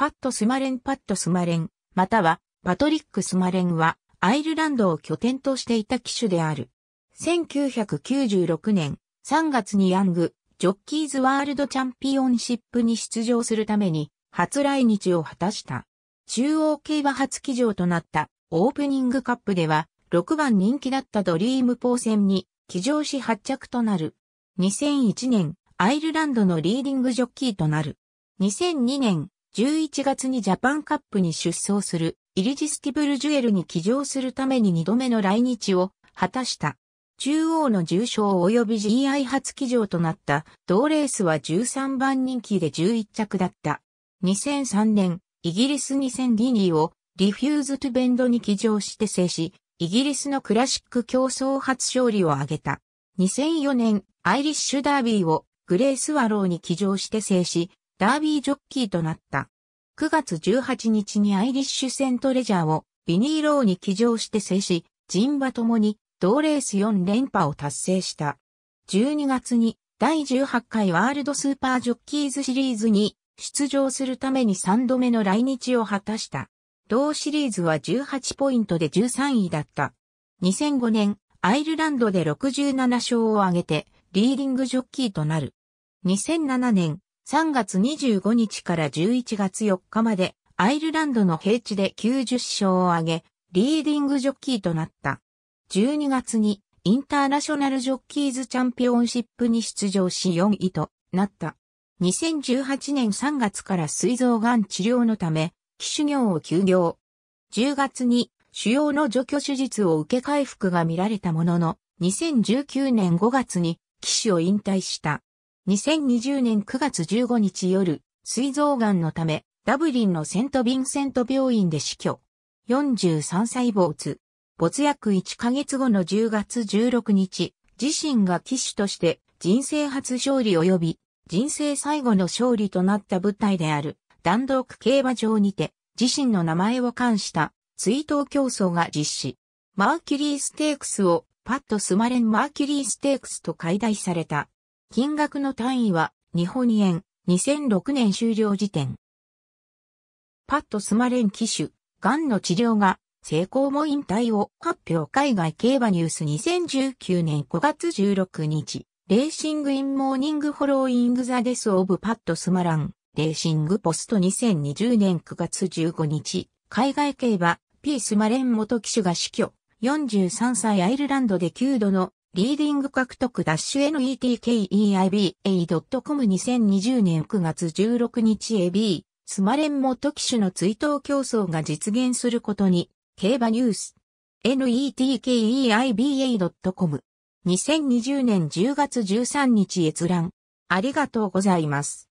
パット・スマレン・パット・スマレン、またはパトリック・スマレンはアイルランドを拠点としていた機種である。1996年3月にヤング、ジョッキーズ・ワールドチャンピオンシップに出場するために初来日を果たした。中央競馬初騎乗となったオープニングカップでは6番人気だったドリームポー戦に騎乗し発着となる。2001年、アイルランドのリーディングジョッキーとなる。2002年、11月にジャパンカップに出走するイリジスティブルジュエルに騎乗するために2度目の来日を果たした。中央の重賞及び GI 初騎乗となった同レースは13番人気で11着だった。2003年、イギリス2000ギニーをリフューズ・トゥ・ベンドに騎乗して制し、イギリスのクラシック競争初勝利を挙げた。2004年、アイリッシュダービーをグレースワローに騎乗して制し、ダービージョッキーとなった。9月18日にアイリッシュセントレジャーをビニーローに騎乗して制し、人馬ともに同レース4連覇を達成した。12月に第18回ワールドスーパージョッキーズシリーズに出場するために3度目の来日を果たした。同シリーズは18ポイントで13位だった。2005年、アイルランドで67勝を挙げて、リーディングジョッキーとなる。2007年、3月25日から11月4日までアイルランドの平地で90勝を挙げ、リーディングジョッキーとなった。12月にインターナショナルジョッキーズチャンピオンシップに出場し4位となった。2018年3月から膵臓がん治療のため、騎手業を休業。10月に主要の除去手術を受け回復が見られたものの、2019年5月に騎手を引退した。2020年9月15日夜、膵臓癌のため、ダブリンのセント・ヴィンセント病院で死去。43歳没。没約1ヶ月後の10月16日、自身が騎手として人生初勝利及び人生最後の勝利となった舞台である、弾道区競馬場にて、自身の名前を冠した追悼競争が実施。マーキュリーステークスをパッドスマレンマーキュリーステークスと解題された。金額の単位は日本円2006年終了時点。パッドスマレン機種、ンの治療が成功も引退を発表海外競馬ニュース2019年5月16日、レーシングインモーニングフォローイングザデスオブパッドスマラン、レーシングポスト2020年9月15日、海外競馬、ピースマレン元騎手が死去、43歳アイルランドで9度のリーディング獲得ダッシュ netkeiba.com2020 年9月16日 AB スマレン元機種の追悼競争が実現することに競馬ニュース netkeiba.com2020 年10月13日閲覧ありがとうございます。